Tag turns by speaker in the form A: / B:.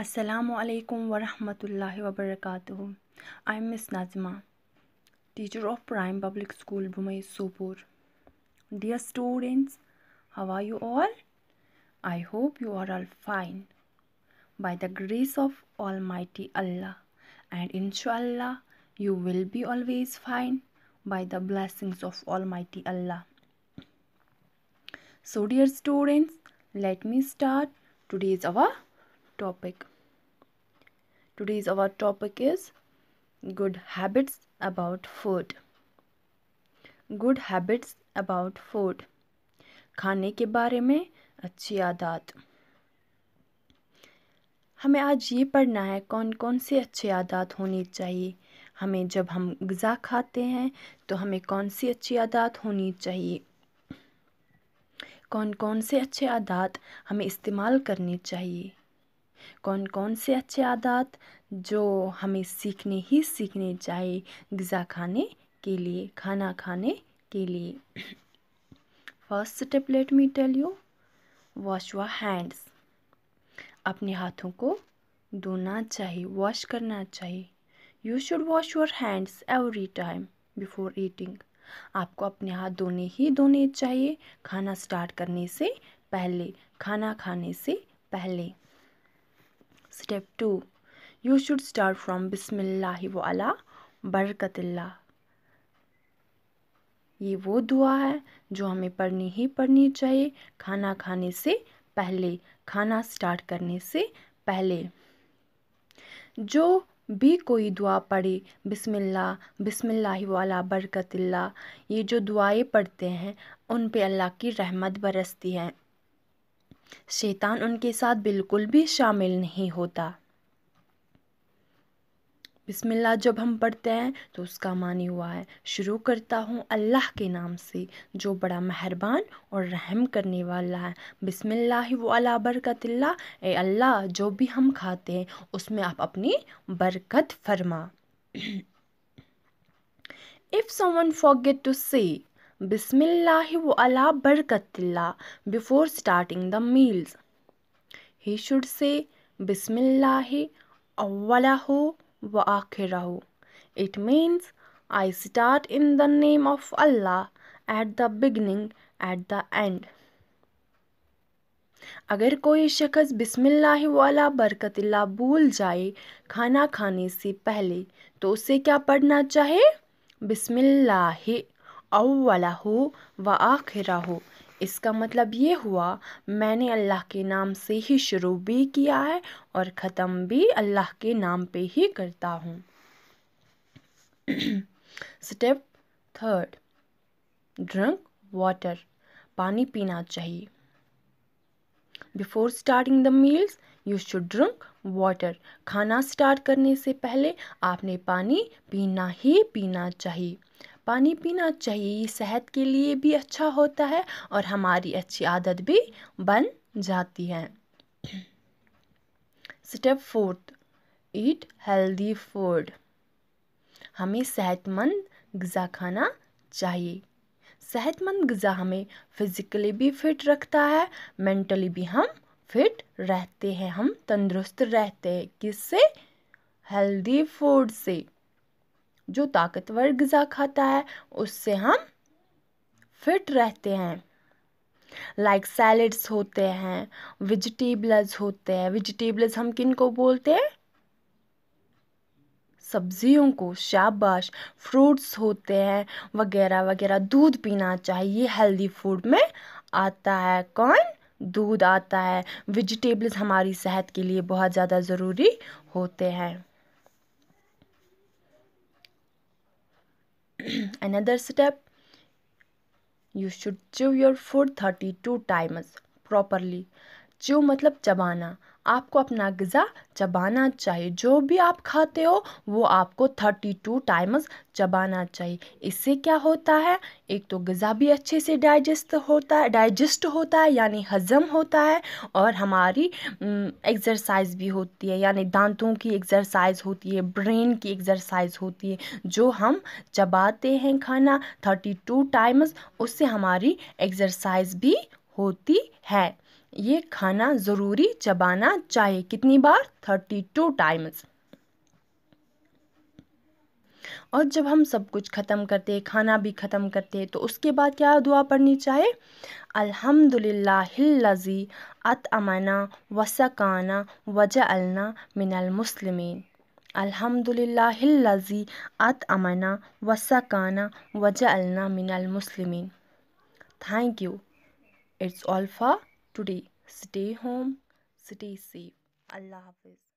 A: Assalamu alaikum wa rahmatullahi wa I'm Miss Nazima, teacher of Prime Public School, Bhumai, Supur. Dear students, how are you all? I hope you are all fine. By the grace of Almighty Allah, and inshallah, you will be always fine by the blessings of Almighty Allah. So, dear students, let me start today's our topic. Today's our topic is good habits about food. Good habits about food खाने के बारे में अच्छी आदत हमें आज ये पढ़ना है कौन कौन सी अच्छी आदत होनी चाहिए हमें जब हम गज़ा खाते हैं तो हमें कौन सी अच्छी आदत होनी चाहिए कौन कौन से अच्छे आदत हमें इस्तेमाल करनी चाहिए कौन कौन से अच्छे आदत जो हमें सीखने ही सीखने चाहिए गज़ा खाने के लिए खाना खाने के लिए first step let me tell you wash your hands अपने हाथों को धोना चाहिए वॉश करना चाहिए you should wash your hands every time before eating आपको अपने हाथ धोने ही धोने चाहिए खाना स्टार्ट करने से पहले खाना खाने से पहले step two you should start from बिसमिल्लाह अला बरकतिल्ला ये वो दुआ है जो हमें पढ़नी ही पढ़नी चाहिए खाना खाने से पहले खाना स्टार्ट करने से पहले जो भी कोई दुआ पढ़े बिस्मिल्ला बिस्मिल्लाह वाला बरकतिल्ला ये जो दुआएं पढ़ते हैं उन पे अल्लाह की रहमत बरसती है शैतान उनके साथ बिल्कुल भी शामिल नहीं होता बिस्मिल्लाह जब हम पढ़ते हैं तो उसका मानी हुआ है शुरू करता हूँ अल्लाह के नाम से जो बड़ा मेहरबान और रहम करने वाला है बिस्मिल्लाह वो अला बरकतिल्ला ए अल्लाह जो भी हम खाते हैं उसमें आप अपनी बरकत फरमा if someone forget to say बिस्मिल्लाला बरकतिल्ला before starting the meals he should say हो व आखिर हो it means I start in the name of अल्लाह at the beginning at the end अगर कोई शख्स बिस्मिल्लाला बरकतिल्ला भूल जाए खाना खाने से पहले तो उसे क्या पढ़ना चाहे बिस्मिल्लाह अवला हो व आखिरा हो इसका मतलब ये हुआ मैंने अल्लाह के नाम से ही शुरू भी किया है और ख़त्म भी अल्लाह के नाम पे ही करता हूँ स्टेप थर्ड ड्रंक वाटर पानी पीना चाहिए before starting the meals you should drink water खाना स्टार्ट करने से पहले आपने पानी पीना ही पीना चाहिए पानी पीना चाहिए ये सेहत के लिए भी अच्छा होता है और हमारी अच्छी आदत भी बन जाती है step fourth eat healthy food हमें सेहतमंद गज़ा खाना चाहिए सेहतमंद गज़ा हमें फिज़िकली भी फिट रखता है मेंटली भी हम फिट रहते हैं हम तंदुरुस्त रहते हैं किससे हेल्दी फूड से जो ताकतवर गज़ा खाता है उससे हम फिट रहते हैं लाइक like सैलड्स होते हैं वेजिटेबल्स होते हैं वेजिटेबल्स हम किन को बोलते हैं सब्जियों को शाबाश फ्रूट्स होते हैं वगैरह वगैरह दूध पीना चाहिए हेल्दी फूड में आता है कौन दूध आता है वेजिटेबल्स हमारी सेहत के लिए बहुत ज़्यादा ज़रूरी होते हैं Another step you should chew your food 32 times properly. Chew मतलब चबाना आपको अपना गज़ा चबाना चाहिए जो भी आप खाते हो वो आपको थर्टी टू टाइम्स चबाना चाहिए इससे क्या होता है एक तो गज़ा भी अच्छे से डाइजेस्ट होता है डाइजेस्ट होता है यानी हज़म होता है और हमारी एक्सरसाइज भी होती है यानी दांतों की एक्सरसाइज होती है ब्रेन की एक्सरसाइज होती है जो हम चबाते हैं खाना थर्टी टू टाइम्स उससे हमारी एक्सरसाइज भी होती है ये खाना ज़रूरी चबाना चाहिए कितनी बार थर्टी टू टाइम्स और जब हम सब कुछ ख़त्म करते खाना भी ख़त्म करते तो उसके बाद क्या दुआ पढ़नी चाहिए अल्हम्दुलिल्लाहिल्लज़ी अत अमाना वसकाना वजह अलना मिनल मुसलमिन अल्हम्दुलिल्लाहिल्लज़ी अत अमाना वसकाना वजह अलना मिनल मुसलमिन thank you it's all for today. Stay home, stay safe. Allah Hafiz.